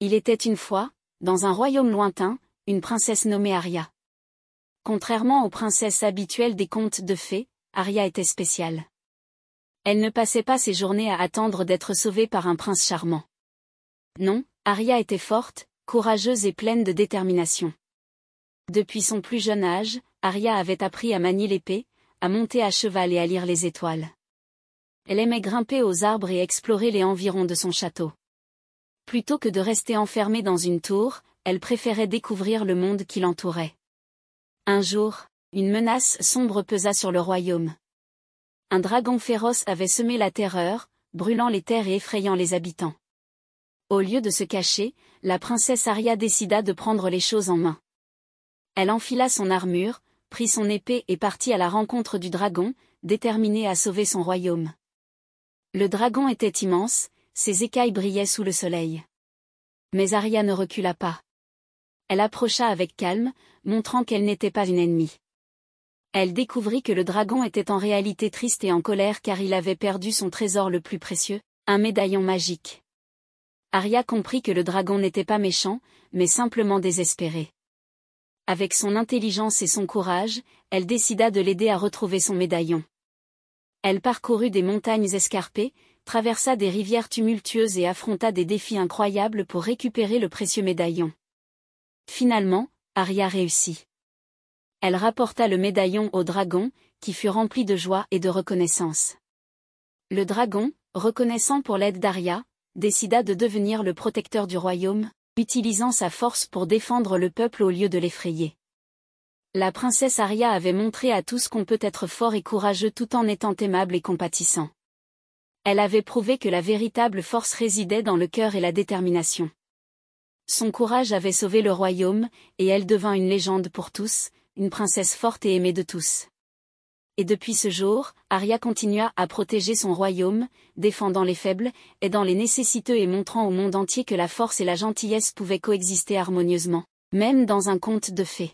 Il était une fois, dans un royaume lointain, une princesse nommée Aria. Contrairement aux princesses habituelles des contes de fées, Aria était spéciale. Elle ne passait pas ses journées à attendre d'être sauvée par un prince charmant. Non, Aria était forte, courageuse et pleine de détermination. Depuis son plus jeune âge, Aria avait appris à manier l'épée, à monter à cheval et à lire les étoiles. Elle aimait grimper aux arbres et explorer les environs de son château. Plutôt que de rester enfermée dans une tour, elle préférait découvrir le monde qui l'entourait. Un jour, une menace sombre pesa sur le royaume. Un dragon féroce avait semé la terreur, brûlant les terres et effrayant les habitants. Au lieu de se cacher, la princesse Arya décida de prendre les choses en main. Elle enfila son armure, prit son épée et partit à la rencontre du dragon, déterminée à sauver son royaume. Le dragon était immense, ses écailles brillaient sous le soleil. Mais Aria ne recula pas. Elle approcha avec calme, montrant qu'elle n'était pas une ennemie. Elle découvrit que le dragon était en réalité triste et en colère car il avait perdu son trésor le plus précieux, un médaillon magique. Aria comprit que le dragon n'était pas méchant, mais simplement désespéré. Avec son intelligence et son courage, elle décida de l'aider à retrouver son médaillon. Elle parcourut des montagnes escarpées, traversa des rivières tumultueuses et affronta des défis incroyables pour récupérer le précieux médaillon. Finalement, Arya réussit. Elle rapporta le médaillon au dragon, qui fut rempli de joie et de reconnaissance. Le dragon, reconnaissant pour l'aide d'Arya, décida de devenir le protecteur du royaume, utilisant sa force pour défendre le peuple au lieu de l'effrayer la princesse Aria avait montré à tous qu'on peut être fort et courageux tout en étant aimable et compatissant. Elle avait prouvé que la véritable force résidait dans le cœur et la détermination. Son courage avait sauvé le royaume, et elle devint une légende pour tous, une princesse forte et aimée de tous. Et depuis ce jour, Aria continua à protéger son royaume, défendant les faibles, aidant les nécessiteux et montrant au monde entier que la force et la gentillesse pouvaient coexister harmonieusement, même dans un conte de fées.